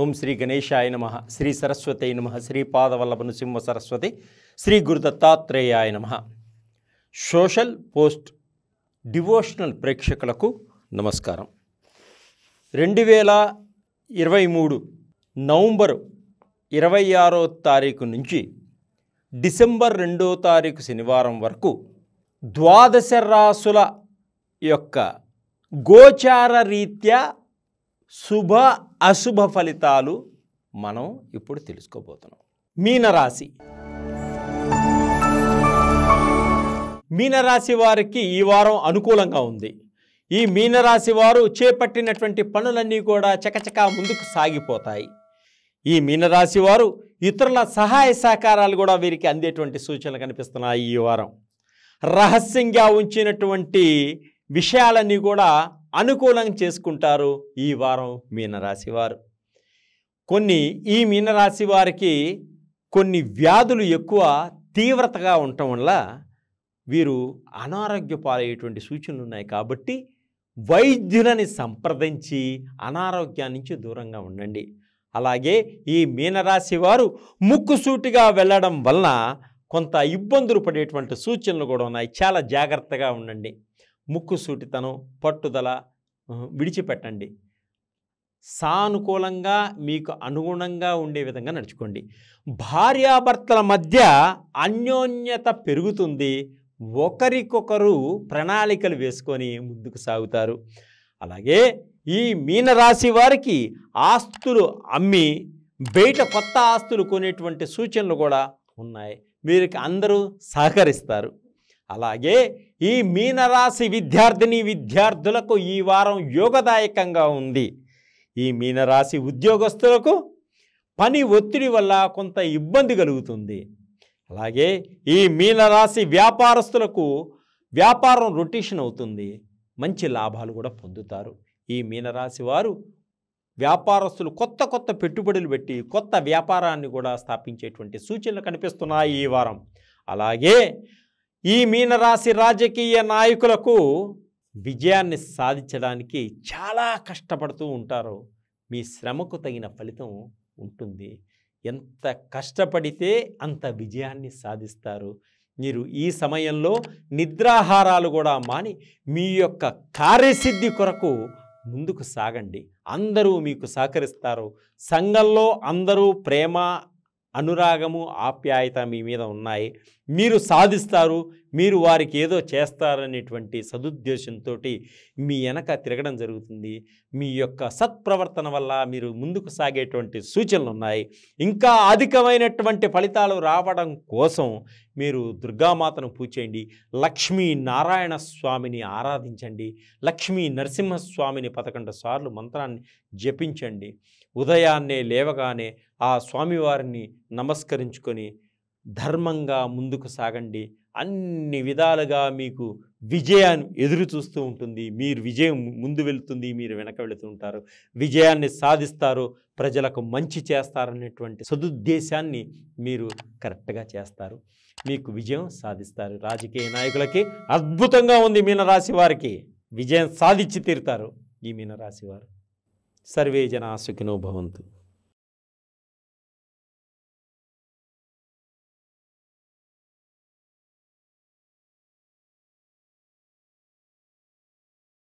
ఓం శ్రీ గణేశాయ నమ శ్రీ సరస్వతి నమ శ్రీ పాదవల్లభను సింహ సరస్వతి శ్రీ గురుదత్తాత్రేయాయ నమ సోషల్ పోస్ట్ డివోషనల్ ప్రేక్షకులకు నమస్కారం రెండు వేల ఇరవై మూడు నవంబర్ ఇరవై ఆరో తారీఖు నుంచి డిసెంబర్ రెండో తారీఖు శనివారం వరకు ద్వాదశ రాసుల యొక్క గోచార రీత్యా శుభ అశుభ ఫలితాలు మనం ఇప్పుడు తెలుసుకోబోతున్నాం మీనరాశి మీనరాశి వారికి ఈ వారం అనుకూలంగా ఉంది ఈ మీనరాశి వారు చేపట్టినటువంటి పనులన్నీ కూడా చకచకా ముందుకు సాగిపోతాయి ఈ మీనరాశి వారు ఇతరుల సహాయ సహకారాలు కూడా వీరికి అందేటువంటి సూచనలు కనిపిస్తున్నాయి ఈ వారం రహస్యంగా ఉంచినటువంటి విషయాలన్నీ కూడా అనుకూలం చేసుకుంటారు ఈ వారం మీనరాశివారు కొన్ని ఈ మీనరాశి వారికి కొన్ని వ్యాధులు ఎక్కువ తీవ్రతగా ఉండటం వల్ల వీరు అనారోగ్య పాలయ్యేటువంటి సూచనలు ఉన్నాయి కాబట్టి వైద్యులని సంప్రదించి అనారోగ్యం నుంచి దూరంగా ఉండండి అలాగే ఈ మీనరాశి వారు ముక్కుసూటిగా వెళ్ళడం వలన కొంత ఇబ్బందులు పడేటువంటి సూచనలు కూడా ఉన్నాయి చాలా జాగ్రత్తగా ఉండండి ముక్కుసూటితనం పట్టుదల విడిచిపెట్టండి సానుకూలంగా మీకు అనుగుణంగా ఉండే విధంగా నడుచుకోండి భార్యాభర్తల మధ్య అన్యోన్యత పెరుగుతుంది ఒకరికొకరు ప్రణాళికలు వేసుకొని ముందుకు సాగుతారు అలాగే ఈ మీనరాశి వారికి ఆస్తులు అమ్మి బయట కొత్త ఆస్తులు కొనేటువంటి సూచనలు కూడా ఉన్నాయి వీరికి అందరూ సహకరిస్తారు అలాగే ఈ మీనరాశి విద్యార్థిని విద్యార్థులకు ఈ వారం యోగదాయకంగా ఉంది ఈ మీనరాశి ఉద్యోగస్తులకు పని ఒత్తిడి వల్ల కొంత ఇబ్బంది కలుగుతుంది అలాగే ఈ మీనరాశి వ్యాపారస్తులకు వ్యాపారం రొటేషన్ అవుతుంది మంచి లాభాలు కూడా పొందుతారు ఈ మీనరాశి వారు వ్యాపారస్తులు కొత్త కొత్త పెట్టుబడులు పెట్టి కొత్త వ్యాపారాన్ని కూడా స్థాపించేటువంటి సూచనలు కనిపిస్తున్నాయి ఈ వారం అలాగే ఈ మీనరాశి రాజకీయ నాయకులకు విజయాన్ని సాధించడానికి చాలా కష్టపడుతూ ఉంటారు మీ శ్రమకు తగిన ఫలితం ఉంటుంది ఎంత కష్టపడితే అంత విజయాన్ని సాధిస్తారు మీరు ఈ సమయంలో నిద్రాహారాలు కూడా మాని మీ యొక్క కార్యసిద్ధి కొరకు ముందుకు సాగండి అందరూ మీకు సహకరిస్తారు సంఘంలో అందరూ ప్రేమ అనురాగము ఆప్యాయత మీ మీద ఉన్నాయి మీరు సాధిస్తారు మీరు వారికి ఏదో చేస్తారనేటువంటి సదుద్దేశంతో మీ వెనక తిరగడం జరుగుతుంది మీ యొక్క సత్ప్రవర్తన వల్ల మీరు ముందుకు సాగేటువంటి సూచనలు ఉన్నాయి ఇంకా అధికమైనటువంటి ఫలితాలు రావడం కోసం మీరు దుర్గామాతను పూజ చేయండి లక్ష్మీ నారాయణ స్వామిని ఆరాధించండి లక్ష్మీ నరసింహస్వామిని పదకొండు సార్లు మంత్రాన్ని జపించండి ఉదయాన్నే లేవగానే ఆ స్వామివారిని నమస్కరించుకొని ధర్మంగా ముందుకు సాగండి అన్ని విధాలుగా మీకు విజయాన్ని ఎదురు చూస్తూ ఉంటుంది మీరు విజయం ముందు వెళుతుంది మీరు వెనక వెళుతూ ఉంటారు విజయాన్ని సాధిస్తారు ప్రజలకు మంచి చేస్తారనేటువంటి సదుద్దేశాన్ని మీరు కరెక్ట్గా చేస్తారు మీకు విజయం సాధిస్తారు రాజకీయ నాయకులకి అద్భుతంగా ఉంది మీనరాశి వారికి విజయం సాధించి తీరుతారు ఈ మీనరాశి వారు సర్వే జనా భవంతు